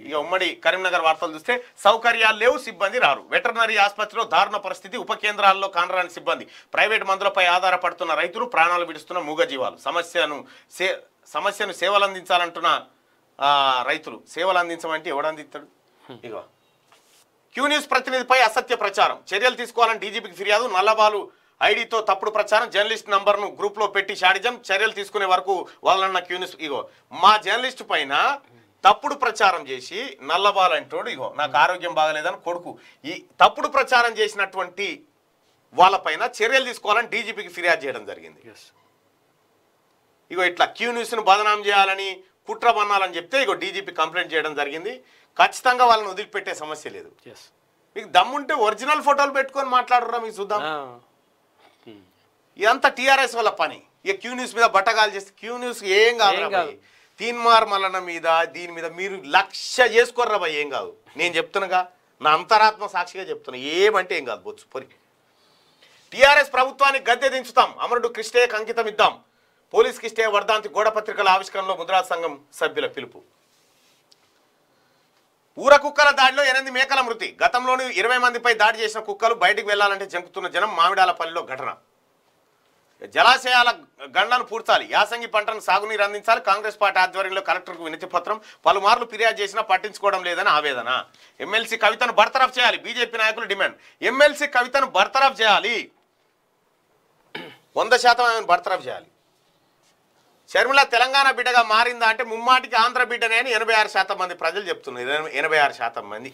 ఇక ఉమ్మడి కరీంనగర్ వార్తలు చూస్తే సౌకర్యాలు లేవు సిబ్బంది రారు వెటర్నరీ ఆసుపత్రిలో దారుణ పరిస్థితి ఉప కేంద్రాల్లో కానరాని సిబ్బంది ప్రైవేట్ మందులపై ఆధారపడుతున్న రైతులు ప్రాణాలు విడుస్తున్న మూగజీవాలు సమస్యను సే సమస్యను సేవలు అందించాలంటున్న రైతులు సేవలు అందించమంటే ఎవడు అందిస్తాడు ఇక క్యూ న్యూస్ ప్రతినిధిపై అసత్య ప్రచారం చర్యలు తీసుకోవాలని డీజీపీకి ఫిర్యాదు నల్లబాలు ఐడితో తప్పుడు ప్రచారం జర్నలిస్ట్ నంబర్ను గ్రూప్లో పెట్టి షాడిజం చర్యలు తీసుకునే వరకు వాళ్ళన్న క్యూ న్యూస్ ఇగో మా జర్నలిస్ట్ పైన తప్పుడు ప్రచారం చేసి నల్లబాలంటోడు ఇగో నాకు ఆరోగ్యం బాగలేదని కొడుకు ఈ తప్పుడు ప్రచారం చేసినటువంటి వాళ్ళపైన చర్యలు తీసుకోవాలని డీజీపీకి ఫిర్యాదు చేయడం జరిగింది ఇగో ఇట్లా క్యూ న్యూస్ను బదనాం చేయాలని కుట్ర బన్నాలని చెప్తే ఇగో డీజీపీ కంప్లైంట్ చేయడం జరిగింది ఖచ్చితంగా వాళ్ళని వదిలిపెట్టే సమస్య లేదు మీకు దమ్ముంటే ఒరిజినల్ ఫోటోలు పెట్టుకొని మాట్లాడరా మీకు చూద్దాం ఇదంతా టీఆర్ఎస్ వాళ్ళ పని ఇక క్యూ న్యూస్ మీద బట్టగాలు చేస్తే క్యూ న్యూస్ ఏం కాదు తీన్మార్ మలన మీద దీని మీద మీరు లక్ష్య చేసుకోర్రా ఏం కాదు నేను చెప్తున్నాగా నా అంతరాత్మ సాక్షిగా చెప్తున్నా ఏమంటే ఏం కాదు బొచ్చు పొరి టీఆర్ఎస్ ప్రభుత్వాన్ని గద్దె దించుతాం అమరుడు కృష్ణే అంకితం ఇద్దాం పోలీస్ కిష్టే వర్ధాంతి గోడ పత్రికల ఆవిష్కరణలో ముద్రా సంఘం సభ్యుల పిలుపు ఊర కుక్కల దాడిలో ఎనిమిది మేకల మృతి గతంలోని ఇరవై మందిపై దాడి చేసిన కుక్కలు బయటికి వెళ్లాలంటే జంకుతున్న జనం మామిడాలపల్లిలో ఘటన జలాశయాల గండ్లను పూర్చాలి యాసంగి పంటను సాగునీరు అందించాలి కాంగ్రెస్ పార్టీ ఆధ్వర్యంలో కలెక్టర్కు వినతి పత్రం పలుమార్లు ఫిర్యాదు చేసినా పట్టించుకోవడం లేదని ఆవేదన ఎమ్మెల్సీ కవితను బర్తరఫ్ చేయాలి బీజేపీ నాయకులు డిమాండ్ ఎమ్మెల్సీ కవితను బర్తరఫ్ చేయాలి వంద శాతం ఆమెను బర్తరఫ్ చేయాలి షర్మిల తెలంగాణ బిడ్డగా మారిందా అంటే ముమ్మాటికి ఆంధ్ర బిడ్డనే అని ఎనభై ఆరు శాతం మంది ప్రజలు చెప్తున్నారు ఎనభై ఆరు శాతం మంది